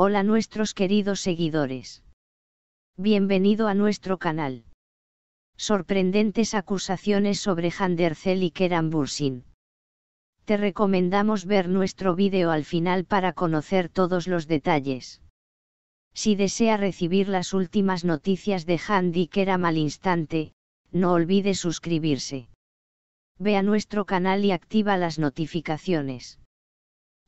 Hola nuestros queridos seguidores. Bienvenido a nuestro canal. Sorprendentes acusaciones sobre Handercel y Keran Bursin. Te recomendamos ver nuestro vídeo al final para conocer todos los detalles. Si desea recibir las últimas noticias de y Keram al instante, no olvide suscribirse. Ve a nuestro canal y activa las notificaciones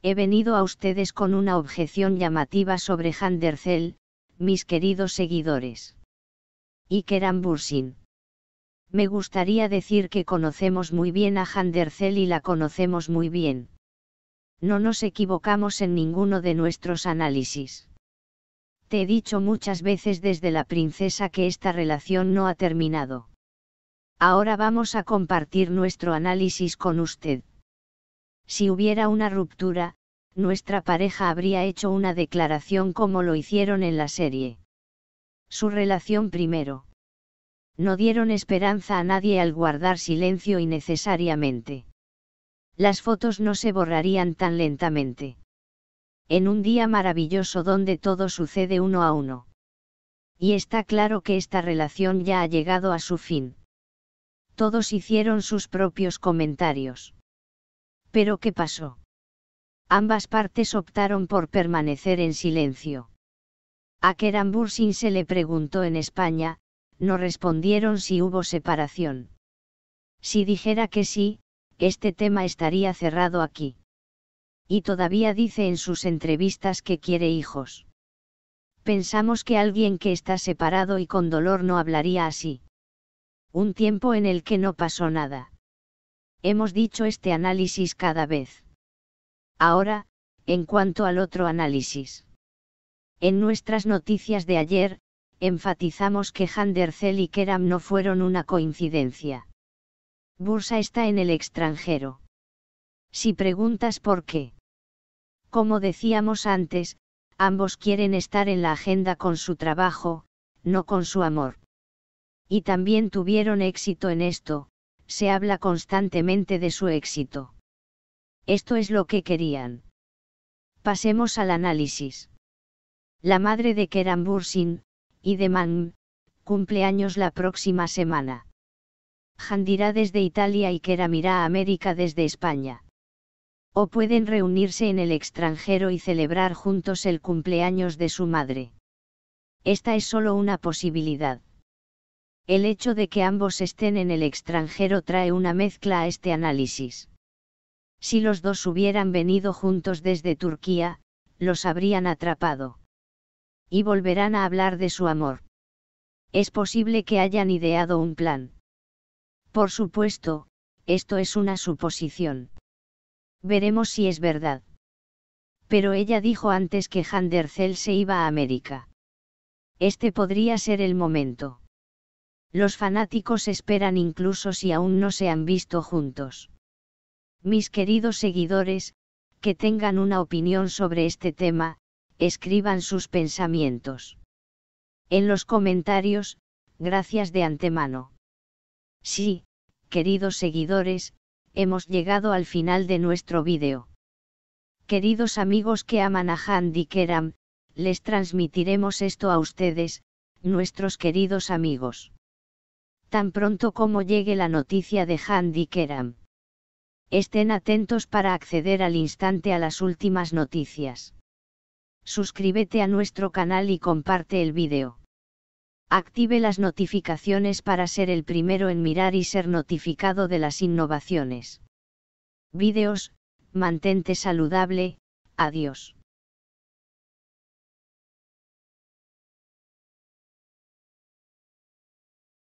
he venido a ustedes con una objeción llamativa sobre Handercel, mis queridos seguidores. Iker Bursin. Me gustaría decir que conocemos muy bien a Handercel y la conocemos muy bien. No nos equivocamos en ninguno de nuestros análisis. Te he dicho muchas veces desde la princesa que esta relación no ha terminado. Ahora vamos a compartir nuestro análisis con usted. Si hubiera una ruptura, nuestra pareja habría hecho una declaración como lo hicieron en la serie. Su relación primero. No dieron esperanza a nadie al guardar silencio innecesariamente. Las fotos no se borrarían tan lentamente. En un día maravilloso donde todo sucede uno a uno. Y está claro que esta relación ya ha llegado a su fin. Todos hicieron sus propios comentarios. Pero ¿qué pasó? Ambas partes optaron por permanecer en silencio. A Kerambursin se le preguntó en España, no respondieron si hubo separación. Si dijera que sí, este tema estaría cerrado aquí. Y todavía dice en sus entrevistas que quiere hijos. Pensamos que alguien que está separado y con dolor no hablaría así. Un tiempo en el que no pasó nada. Hemos dicho este análisis cada vez. Ahora, en cuanto al otro análisis. En nuestras noticias de ayer, enfatizamos que Handercel y Keram no fueron una coincidencia. Bursa está en el extranjero. Si preguntas por qué. Como decíamos antes, ambos quieren estar en la agenda con su trabajo, no con su amor. Y también tuvieron éxito en esto, se habla constantemente de su éxito. Esto es lo que querían. Pasemos al análisis. La madre de Keran Bursin, y de Mang cumple años la próxima semana. Jandirá desde Italia y Keram a América desde España. O pueden reunirse en el extranjero y celebrar juntos el cumpleaños de su madre. Esta es solo una posibilidad. El hecho de que ambos estén en el extranjero trae una mezcla a este análisis. Si los dos hubieran venido juntos desde Turquía, los habrían atrapado. Y volverán a hablar de su amor. Es posible que hayan ideado un plan. Por supuesto, esto es una suposición. Veremos si es verdad. Pero ella dijo antes que Handercel se iba a América. Este podría ser el momento. Los fanáticos esperan incluso si aún no se han visto juntos. Mis queridos seguidores, que tengan una opinión sobre este tema, escriban sus pensamientos. En los comentarios, gracias de antemano. Sí, queridos seguidores, hemos llegado al final de nuestro vídeo. Queridos amigos que aman a Handy Keram, les transmitiremos esto a ustedes, nuestros queridos amigos tan pronto como llegue la noticia de Handy Keram. Estén atentos para acceder al instante a las últimas noticias. Suscríbete a nuestro canal y comparte el vídeo. Active las notificaciones para ser el primero en mirar y ser notificado de las innovaciones. Vídeos, mantente saludable, adiós.